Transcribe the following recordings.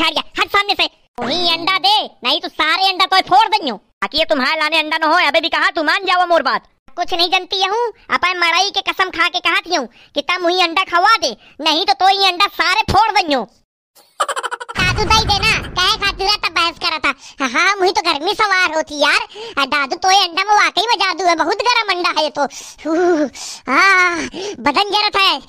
छाड़ गया हट सामने से वही अंडा दे नहीं तो सारे अंडा तो फोड़ देंगे बाकी तुम्हारे लाने अंडा न हो अभी भी कहा तू मान जाओ मोर बात कुछ नहीं जानती हूँ अपन मराई के कसम खा के कहा थी कि तम वही अंडा खवा दे नहीं तो तो ये अंडा सारे फोड़ देंगे दादू दाई देना कहे खातिर तब बहस करा था हाँ मुही तो गर्मी सवार होती यार दादू तो ये अंडा में वाकई में जादू है बहुत गर्म अंडा है ये तो आ, बदन जरा था है।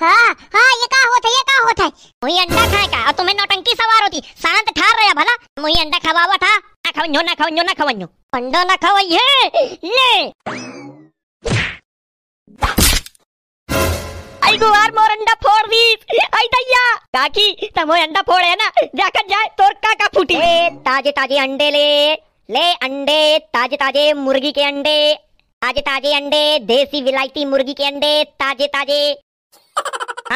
हाँ हाँ ये का है ये है मुई अंडा खाए का तुम्हें नौटंकी सवार होती शांत भला मुई अंडा खवावा था ना ना ना अंडा ना ले आई गुवार मोर अंडा फोड़ दी आई दैया काकी तमो अंडा फोड़े ना जाकर जाए तोर काका फूटी ए ताजे ताजे अंडे ले ले अंडे ताजे ताजे मुर्गी के अंडे ताजे ताजे अंडे देसी विलायती मुर्गी के अंडे ताजे ताजे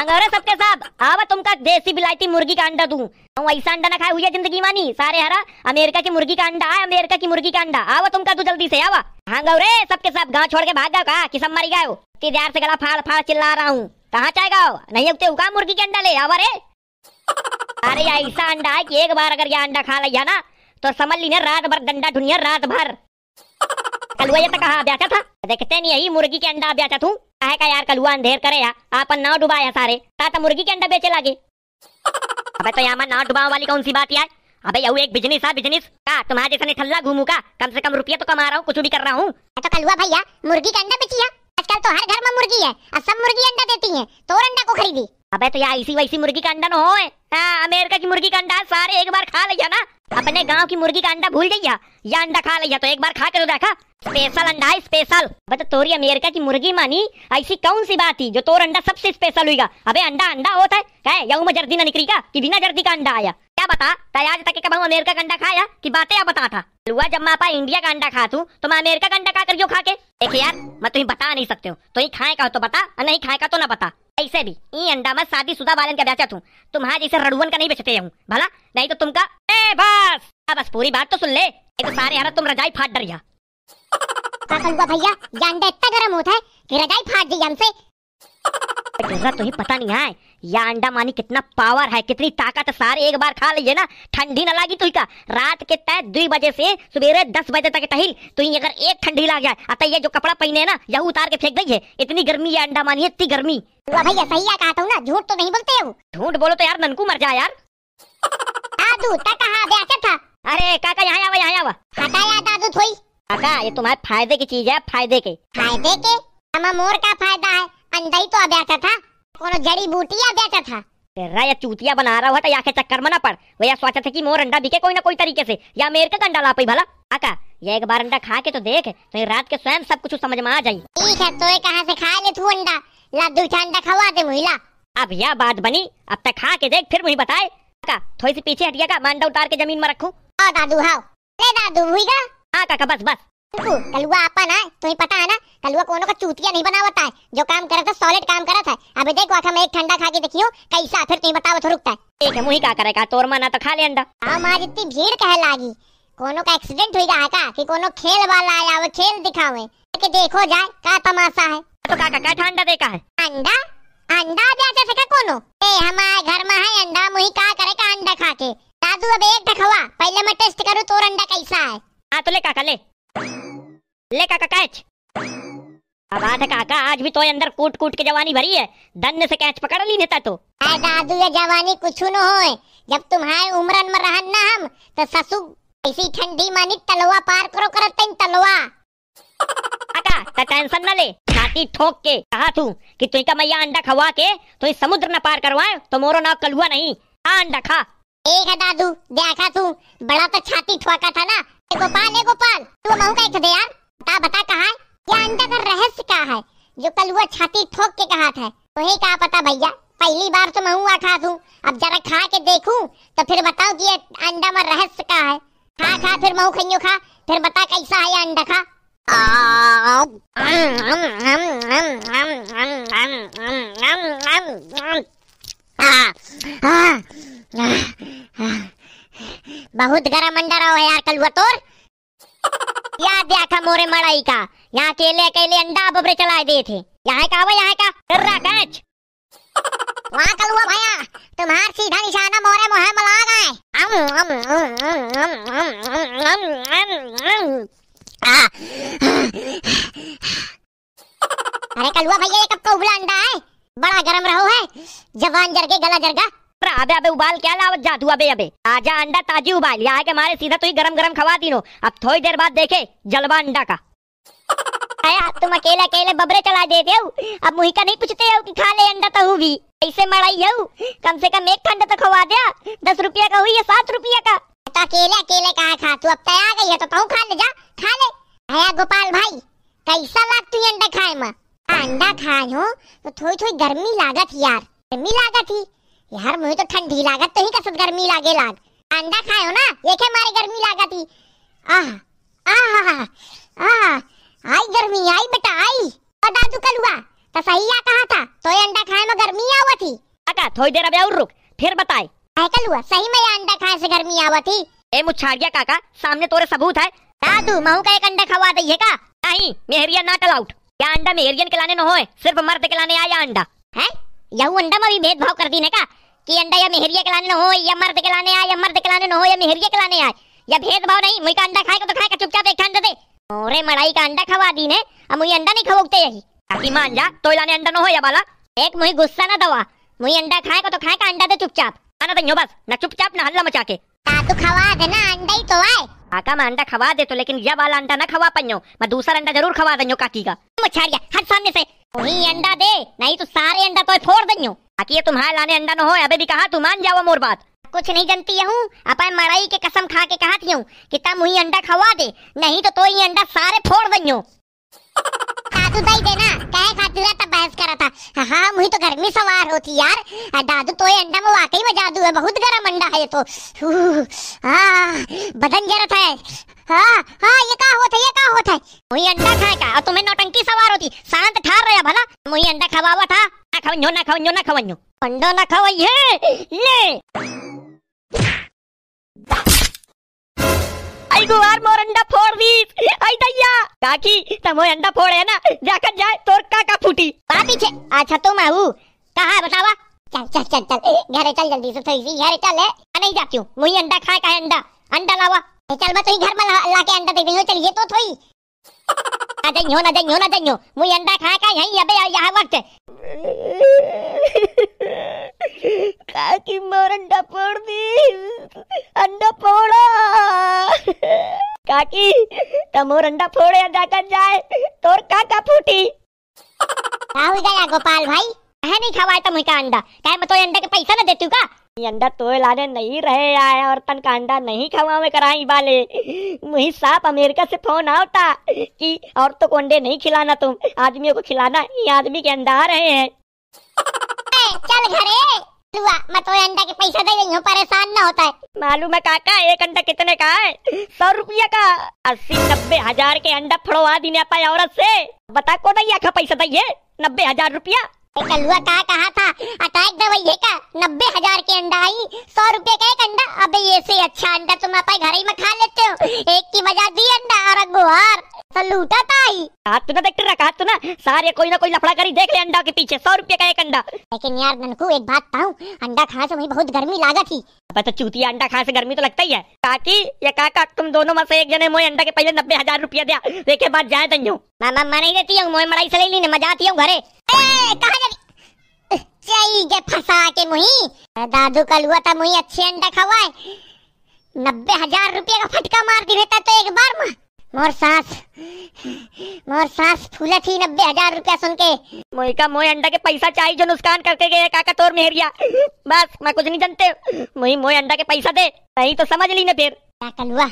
अंगोरे सबके साथ अब तुमका देसी बिलायती मुर्गी का अंडा दूं हम ऐसा अंडा ना खाए हुई जिंदगी मानी सारे हरा अमेरिका की मुर्गी का अंडा है अमेरिका की मुर्गी का अंडा आवा तुमका तू जल्दी से आवा गौरे सबके साथ गांव छोड़ के भाग जाओ कहा कि मर गए हो तीजार से गला फाड़ फाड़ चिल्ला रहा हूँ कहाँ चाहेगा नहीं उगते उगा मुर्गी के अंडा ले आवा रे अरे ऐसा अंडा है कि एक बार अगर ये अंडा खा लिया ना तो समझ ली ना रात भर डंडा ढूंढिया रात भर कल वो ये तो कहा ब्याचा था देखते नहीं यही मुर्गी के अंडा ब्याचा तू आए का यार कलुआ अंधेर करे यार आपन नाव डुबाया सारे ताता मुर्गी के अंडा बेचे लागे अबे तो यहाँ नाव डुबाओ वाली कौन सी बात यार अबे यू एक बिजनेस है बिजनेस का तुम्हारे जैसा नहीं ठल्ला घूमू का कम से कम रुपया तो कमा रहा हूँ कुछ भी कर रहा हूँ तो कलुआ भैया मुर्गी का अंडा बेचिया आजकल तो हर घर में मुर्गी है और सब मुर्गी अंडा देती है तो अंडा को खरीदी अबे तो यार इसी वैसी मुर्गी का अंडा न हो हाँ, अमेरिका की मुर्गी का अंडा सारे एक बार खा लिया ना अपने गांव की मुर्गी का अंडा भूल गई या अंडा खा लिया तो एक बार खा कर देखा स्पेशल अंडा है स्पेशल बता तो तोरी अमेरिका की मुर्गी मानी ऐसी कौन सी बात थी जो तोर अंडा सबसे स्पेशल हुईगा अबे अंडा अंडा होता है क्या यऊ में जर्दी ना निकली का कि बिना जर्दी का अंडा आया क्या बता तय आज तक कब अमेरिका का अंडा खाया कि बातें या बता था लुआ जब मैं इंडिया का अंडा खा तू तो मैं अमेरिका का अंडा खा कर क्यों खा के देखिए यार मैं तुम्हें बता नहीं सकते हो तो ही खाए का तो बता और नहीं खाए का तो ना बता ऐसे भी ये अंडा मैं शादी शुदा वालन का बेचा तू तुम्हारा जैसे रड़ुवन का नहीं बेचते हूँ भला नहीं तो तुमका ए बस बस पूरी बात तो सुन ले तो सारे यार तुम रजाई फाट डर भैया अंडा इतना गर्म होता है कि रजाई फाट गई हमसे तुझा तो ही पता नहीं है या अंडा मानी कितना पावर है कितनी ताकत है सारे एक बार खा लीजिए ना ठंडी ना लगी तुही का रात के तय दुई बजे से सवेरे दस बजे तक टहल ही तो अगर एक ठंडी ला जाए अतः ये जो कपड़ा पहने ना यह उतार के फेंक दीजिए है इतनी गर्मी या अंडा मानी है इतनी गर्मी भैया सही कहा हूँ ना झूठ तो नहीं बोलते हो झूठ बोलो तो यार ननकू मर जाए यार दादू हाँ, था अरे काका यहाँ आवा यहाँ आवा हटाया दादू थोड़ी काका ये तुम्हारे फायदे की चीज है फायदे के फायदे के मोर का फायदा है अंदाई तो आ बैठा था कोनो जड़ी बूटी आ बैठा था तेरा या चूतिया बना रहा हुआ था या के चक्कर में ना पड़ वो या सोचा थे कि मोर अंडा बिके कोई ना कोई तरीके से या मेरे का अंडा ला पाई भला आका ये एक बार अंडा खा के तो देख तो ये रात के स्वयं सब कुछ समझ में आ जाये ठीक है तो कहां से खा ले तू अंडा ला दू अंडा खवा दे महिला अब यह बात बनी अब तक खा के देख फिर मुझे बताए का थोड़ी सी पीछे हटिया का अंडा उतार के जमीन में रखू हाँ दादू हाँ ले दादू का हाँ काका बस बस कलुआ आपा ना तुम्हें पता है ना कलुआ कोनो का चूतिया नहीं बना होता है जो काम करा था सॉलिड काम करा था अबे देखो आखा मैं एक ठंडा खा के देखियो कैसा फिर तुम्हें बताओ तो रुकता है ठीक मुंह ही का करेगा तोर माना तो खा ले अंडा हम आज इतनी भीड़ कह लागी कोनो का एक्सीडेंट हुई का का कि कोनो खेल वाला आया वो खेल दिखावे के देखो जाए का तमाशा है तो का का ठंडा देखा है अंडा अंडा बेचा का कोनो ए हमारे घर में है अंडा मुंह ही का करे का अंडा खा के दादू अब एक दिखावा पहले मैं टेस्ट करूं तोर अंडा कैसा है हां तो ले का ले ले काका कैच अब आधा काका आज भी तो अंदर कूट कूट के जवानी भरी है दन्ने से कैच पकड़ ली नेता तो दादू ये जवानी कुछ न हो जब तुम्हारे उम्रन में रहन ना हम तो ससु ऐसी ठंडी मानी तलवा पार करो करत तलवा अका तो टेंशन ना ले छाती ठोक के कहा तू कि तुई का मैया अंडा खवा के तो इस समुद्र न पार करवाए तो मोरो ना कलुआ नहीं आ अंडा खा एक है दादू देखा तू बड़ा तो छाती ठोका था ना गोपाल है गोपाल तू महू का एक यार बता बता कहा है क्या अंदर का रहस्य क्या है जो कल वो छाती ठोक के कहा था तो ही कहा पता भैया पहली बार तो मैं हुआ खा दूं अब जरा खा के देखूं तो फिर बताओ कि ये अंडा में रहस्य क्या है खा खा फिर मऊ खइयो खा फिर बता कैसा है ये अंडा खा आ, बहुत गरम अंडा रहो है यार कलुआ तोर याद देखा मोरे मड़ाई का यहाँ अकेले अकेले अंडा बबरे चलाए दिए थे यहाँ का वो यहाँ का कर्रा कैच वहाँ कलुआ भैया तुम्हार सीधा निशाना मोरे मोहे मला गए अरे कलुआ भैया ये कब का उबला अंडा है बड़ा गरम रहो है जवान जर के गला जर का अबे अबे उबाल क्या लावत जादू अबे अबे आजा अंडा ताजी उबाल यहाँ के मारे सीधा तू ही गरम गरम खवा तीनों अब थोड़ी देर बाद देखे जलवा अंडा का आया तुम अकेले अकेले बबरे चला देते हो अब मुही का नहीं पूछते हो कि खा ले अंडा तो हूँ भी ऐसे मराई हो कम से कम एक ठंडा तो खवा दिया दस रुपया का हुई या सात रुपया का तो अकेले अकेले कहा खा तू अब तय आ गई है तो कहूँ खा ले जा खा ले आया गोपाल भाई कैसा लाग तू अंडा खाए में अंडा खाए हो तो थोड़ी थोड़ी गर्मी लागत यार गर्मी लागत ही यार मुझे तो ठंडी लागत तो ही कसत तो गर्मी लागे लाग अंडा खायो ना देखे मारे गर्मी लागत ही आह आह आह आई गर्मी आई बेटा आई और दादू कल हुआ तो सही आ कहा था तो ये अंडा खाए में गर्मी आवा थी अका थोड़ी देर अब और रुक फिर बताए आई कल हुआ सही में ये अंडा खाए से गर्मी आवा थी ए गया काका सामने तोरे सबूत है दादू महू का एक अंडा खवा दई है का नहीं मेहरिया नॉट अलाउड क्या अंडा मेहरियन के लाने न होए सिर्फ मर्द के लाने आया अंडा है यहू अंडा में भी भेदभाव कर दीने का कि अंडा या मेहरिया खिलाने लाने हो या मर्द खिलाने आए या मर्द खिलाने लाने हो या मेहरिया खिलाने आए या भेदभाव नहीं मुई का अंडा खाएगा तो खाएगा चुपचाप एक अंडा दे ओरे मड़ाई का अंडा खवा दी ने अब मुई अंडा नहीं खवोगते यही अभी मान जा तो लाने अंडा न हो या बाला एक मुई गुस्सा ना दवा मुई अंडा खाएगा तो खाएगा अंडा दे चुपचाप खाना दइयो बस ना चुपचाप ना हल्ला मचा के तू खवा देना अंडा ही तो आए काका मैं अंडा खवा दे तो लेकिन यह वाला अंडा ना खवा पाइयो मैं दूसरा अंडा जरूर खवा दियो काकी का मछारिया हट सामने से वही अंडा दे नहीं तो सारे अंडा तो फोड़ दियो बाकी ये तुम्हारे लाने अंडा न हो अबे भी कहा तू मान जाओ मोर बात कुछ नहीं जानती हूँ अपन मड़ाई के कसम खा के कहा थी कि तब मुही अंडा खवा दे नहीं तो तो ये अंडा सारे फोड़ दो दादू दाई देना कहे खातिर तब बहस करा था हाँ मुही तो घर में सवार होती यार दादू तो ये अंडा में वाकई में जादू है बहुत गर्म अंडा है ये तो आ, बदन जरत था हाँ हाँ ये का होता है ये का होता है मुही अंडा खाए का और तुम्हें नौटंकी सवार होती शांत ठार रहा भला मुही अंडा खवावा था ખાવન્યો ના ખાવન્યો ના ખાવન્યો અંડો ના ખાવાય લે આઈગો આર મોર અંડા ફોડ વીસ આઈ દયા કાકી તમો અંડા ફોડ હે ના જાકર જાય તોર કાકા ફૂટી પાપી છે આ છતો માં હું કહા બતાવા चल चल चल चल घरे चल जल्दी से थोड़ी सी घरे चल है नहीं जाती हूँ मुझे अंडा खाए का अंडा अंडा लावा चल मैं तो घर में लाके अंडा दे देंगे चलिए तो थोड़ी अदन्यो जइयो ना जइयो ना मु अंडा खा का यहीं अबे यहां वक्त काकी मोर अंडा फोड़ दी अंडा फोड़ा काकी तमोर अंडा फोड़े जाकर जाए तोर काका फूटी का हो गया गोपाल भाई कहे नहीं खवाए तुम का अंडा कहे मैं तो अंडा के पैसा ना देती हूँ का अंडा तो लाने नहीं रहे आए तन का अंडा नहीं में कराई वाले मुही साफ अमेरिका से फोन आता कि औरतों को अंडे नहीं खिलाना तुम आदमियों को खिलाना ये आदमी के अंडा आ रहे हैं चल घरे मैं तो अंडा के पैसा दे यूं परेशान ना होता है मालूम है काका एक अंडा कितने का है सौ रुपया का अस्सी नब्बे हजार के अंडा फड़वा दी ने पाए औरत से बता को नहीं आखा पैसा दिए नब्बे हजार रुपया कलुआ कहा कहा था अटैक था दवाइये का नब्बे हजार के अंडा आई सौ रुपए का एक अंडा अबे ये से अच्छा अंडा तुम अपने घर ही में खा लेते हो एक की मजा दी अंडा और गुहार लूटा था ही तू ना देख रहा हाथ तू तो ना सारे कोई ना कोई लफड़ा करी देख ले अंडा के पीछे सौ रुपए का एक अंडा लेकिन यार ननकू एक बात बताऊं अंडा खा से मुझे बहुत गर्मी लागा थी अब तो चूतिया अंडा खा से गर्मी तो लगता ही है काकी ये काका तुम दोनों में से एक जने मोए अंडा के पहले नब्बे हजार रुपया दिया देखे बात जाए तंजू मामा मैं नहीं देती हूँ मोए मड़ाई से ले ली मजा आती हूँ घरे दादू कल हुआ था मुही अच्छे अंडा खावा नब्बे हजार रुपये का फटका मार दी रहता तो एक बार मा। मोर सास मोर सास फूला थी नब्बे हजार रुपया सुन के मोई का मोई अंडा के पैसा चाहिए जो नुकसान करके गए काका तोर मेहरिया बस मैं कुछ नहीं जानते मोई मोई अंडा के पैसा दे नहीं तो समझ ली ना फिर क्या कल हुआ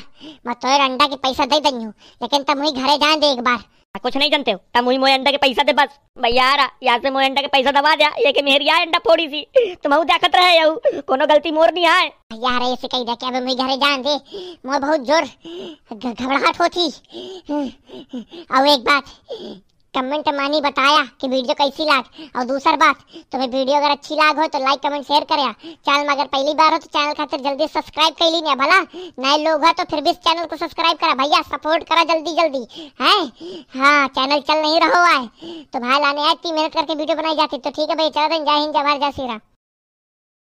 मैं तोर अंडा के पैसा दे दई हूँ लेकिन तब मुई घरे जाए दे एक बार कुछ नहीं जानते हो तब मुझे मोए अंडा के पैसा दे बस भैया यहाँ से मोए अंडा के पैसा दबा दिया ये कि मेरी मेहरिया अंडा फोड़ी सी तुम तो देखत रहे यू कोनो गलती मोर नहीं आए भैया रे ऐसे कहीं देखे अब मुझे घरे जान दे मोर बहुत जोर घबराहट होती अब एक बात कमेंट मानी बताया कि वीडियो कैसी लाग और दूसर बात तुम्हें तो वीडियो अगर अच्छी लाग हो तो लाइक कमेंट शेयर करया चैनल में अगर पहली बार हो तो चैनल खातिर जल्दी सब्सक्राइब कर लीजिए भला नए लोग हैं तो फिर भी इस चैनल को सब्सक्राइब करा भैया सपोर्ट करा जल्दी जल्दी है हाँ चैनल चल नहीं रहो आए तो भाई लाने आए तीन मिनट करके वीडियो बनाई जाती तो ठीक है भैया चलो जय हिंद जय भारत जय श्री राम